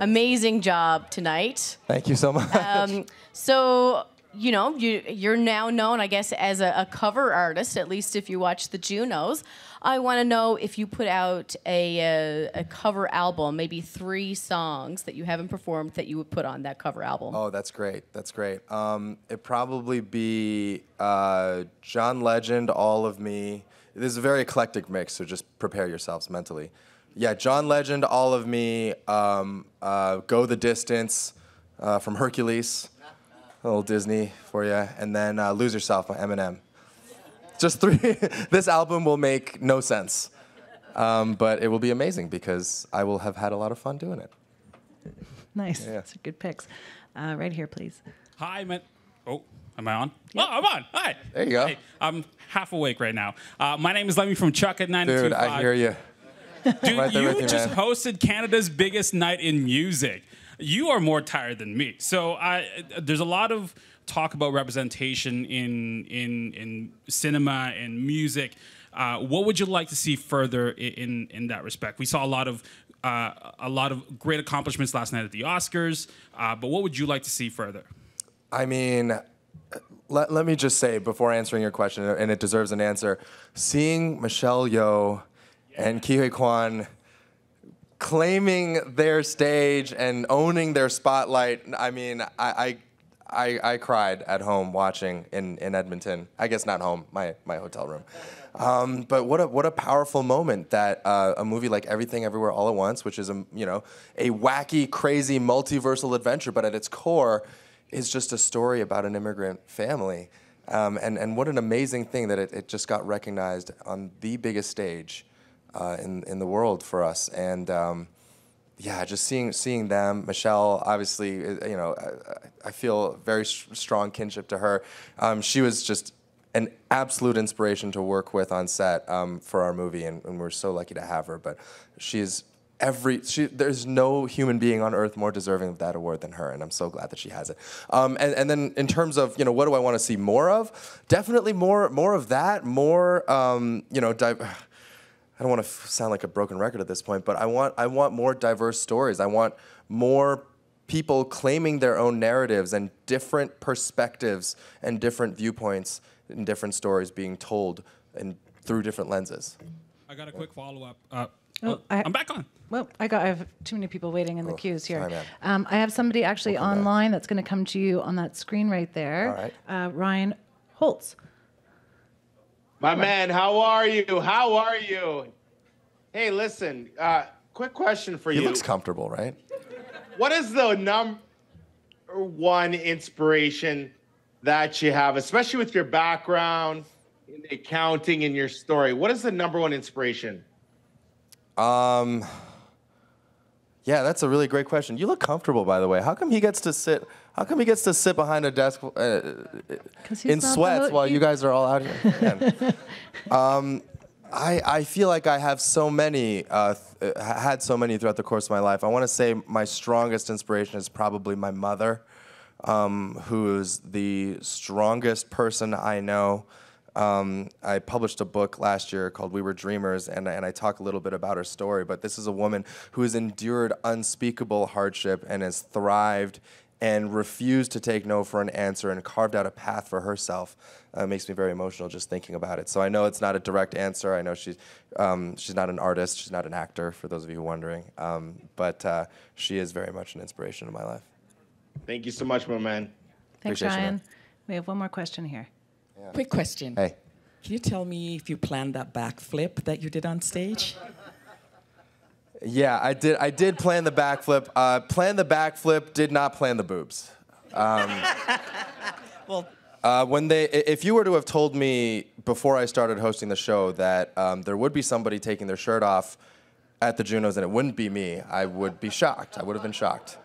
amazing job tonight. Thank you so much. Um, so, you know, you, you're now known, I guess, as a, a cover artist, at least if you watch the Junos. I want to know if you put out a, a, uh, a, cover album, maybe three songs that you haven't performed that you would put on that cover album. Oh, that's great. That's great. Um, it'd probably be uh, John Legend, All of Me. This is a very eclectic mix, so just prepare yourselves mentally yeah, John Legend, All of Me, um, uh, Go the Distance uh, from Hercules, a little Disney for you, and then uh, Lose Yourself by Eminem. Just three. this album will make no sense, um, but it will be amazing because I will have had a lot of fun doing it. Nice. Yeah. That's good picks. Uh, right here, please. Hi, man. Oh. Am I on? Yep. Oh, I'm on. Hi. There you go. Hey, I'm half awake right now. Uh, my name is Lemmy from Chuck at nine two five. Dude, I hear you. Dude, right you just man. hosted Canada's biggest night in music. You are more tired than me. So I, there's a lot of talk about representation in in in cinema and music. Uh, what would you like to see further in in that respect? We saw a lot of uh, a lot of great accomplishments last night at the Oscars, uh, but what would you like to see further? I mean, uh, let, let me just say before answering your question, and it deserves an answer. Seeing Michelle Yeoh and Kihei Kwan claiming their stage and owning their spotlight. I mean, I, I, I, I, cried at home watching in, in Edmonton. I guess not home, my, my hotel room. Um, but what a, what a powerful moment that uh, a movie like Everything Everywhere All at Once, which is a, you know, a wacky, crazy, multiversal adventure, but at its core is just a story about an immigrant family. Um, and, and what an amazing thing that it, it just got recognized on the biggest stage uh, in in the world for us. And um, yeah, just seeing seeing them, Michelle. Obviously, uh, you know, I, I feel very strong kinship to her. Um, she was just an absolute inspiration to work with on set um, for our movie, and, and, we're so lucky to have her. But is every she, there's no human being on earth more deserving of that award than her, and I'm so glad that she has it. Um, and, and, then in terms of you know what do I want to see more of? Definitely more more of that. More um, you know. Di- I don't want to f- sound like a broken record at this point, but I want I want more diverse stories. I want more people claiming their own narratives and different perspectives and different viewpoints and different stories being told and through different lenses. I got a quick follow up. Uh, oh, oh I, am back on. Well, I got I have too many people waiting in the oh, queues here. um, I have somebody actually online back. that's going to come to you on that screen right there. All right, Uh, Ryan Holtz. My man, how are you? How are you? Hey, listen, uh, quick question for he you. He looks comfortable, right? What is the number one inspiration that you have, especially with your background in accounting and your story? What is the number one inspiration? Um, yeah, that's a really great question. You look comfortable, by the way. How come he gets to sit? How come he gets to sit behind a desk uh, in sweats while you guys are all out here? um, I, I feel like I have so many, uh, th- had so many throughout the course of my life. I want to say my strongest inspiration is probably my mother, um, who's the strongest person I know. Um, I published a book last year called We Were Dreamers, and, and I talk a little bit about her story. But this is a woman who has endured unspeakable hardship and has thrived and refused to take no for an answer and carved out a path for herself uh, makes me very emotional just thinking about it. So I know it's not a direct answer. I know she's um, she's not an artist. She's not an actor. For those of you who are wondering, um, but uh, she is very much an inspiration in my life. Thank you so much, my man. Thanks, Appreciate Ryan. You, we have one more question here. Yeah. Quick question. Hey. Can you tell me if you planned that backflip that you did on stage? Yeah, I did. I did plan the backflip. Uh, plan the backflip. Did not plan the boobs. Um, well, uh, when they, if you were to have told me before I started hosting the show that um, there would be somebody taking their shirt off at the Junos and it wouldn't be me, I would be shocked. I would have been shocked.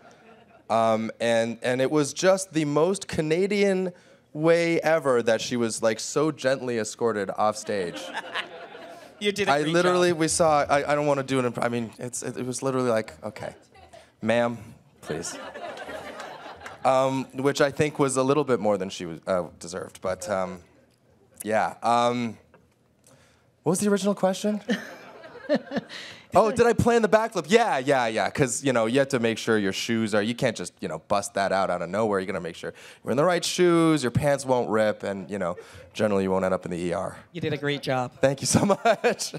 Um, and and it was just the most Canadian way ever that she was like so gently escorted off stage. You did. A I literally, job. we saw. I, I don't want to do an. I mean, it's it, it was literally like, okay, ma'am, please. Um, which I think was a little bit more than she was, uh, deserved, but um, yeah. Um, what was the original question? oh, did I plan the backflip? Yeah, yeah, yeah. Because you know you have to make sure your shoes are. You can't just you know bust that out out of nowhere. You're gonna make sure you're in the right shoes. Your pants won't rip, and you know generally you won't end up in the ER. You did a great job. Thank you so much.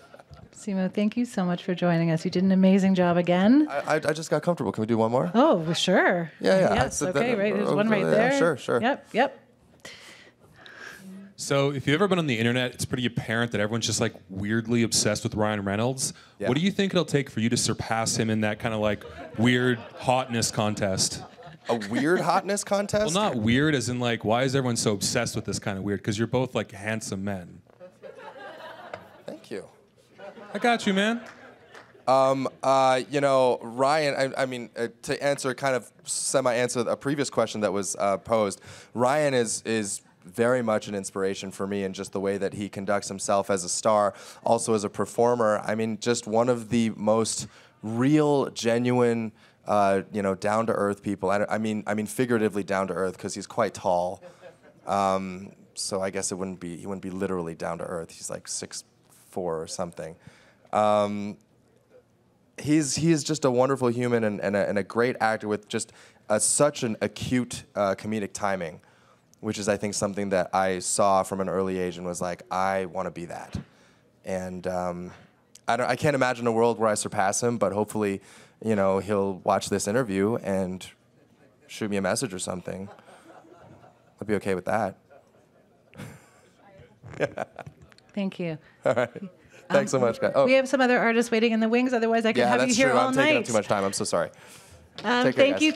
Simo, thank you so much for joining us. You did an amazing job again. I, I, I just got comfortable. Can we do one more? Oh, sure. Yeah, yeah. Yes, okay, right. There's uh, one uh, right there. Yeah, sure, sure. Yep, yep. So, if you've ever been on the internet, it's pretty apparent that everyone's just like weirdly obsessed with Ryan Reynolds. Yeah. What do you think it'll take for you to surpass him in that kind of like weird hotness contest? A weird hotness contest? Well, not weird as in like, why is everyone so obsessed with this kind of weird? Because you're both like handsome men. Thank you. I got you, man. Um, uh, you know, Ryan, I, I mean, uh, to answer kind of semi answer a previous question that was uh, posed, Ryan is, is very much an inspiration for me and just the way that he conducts himself as a star, also as a performer. I mean, just one of the most real, genuine, uh, you know, down to earth people. I, I, mean, I mean, figuratively down to earth because he's quite tall. Um, so I guess it wouldn't be he wouldn't be literally down to earth. He's like six four or something. Um, he's he is just a wonderful human and, and, a, and a great actor with just a, such an acute uh, comedic timing which is I think something that I saw from an early age and was like, I want to be that. And um, I, I can't imagine a world where I surpass him, but hopefully, you know, he'll watch this interview and shoot me a message or something. I'd be okay with that. Thank you. All right. Um, Thanks so much, guys. Oh. We have some other artists waiting in the wings. Otherwise, I could yeah, have you here true. all I'm night. Yeah, that's true. I'm taking up too much time. I'm so sorry. Um, thank you.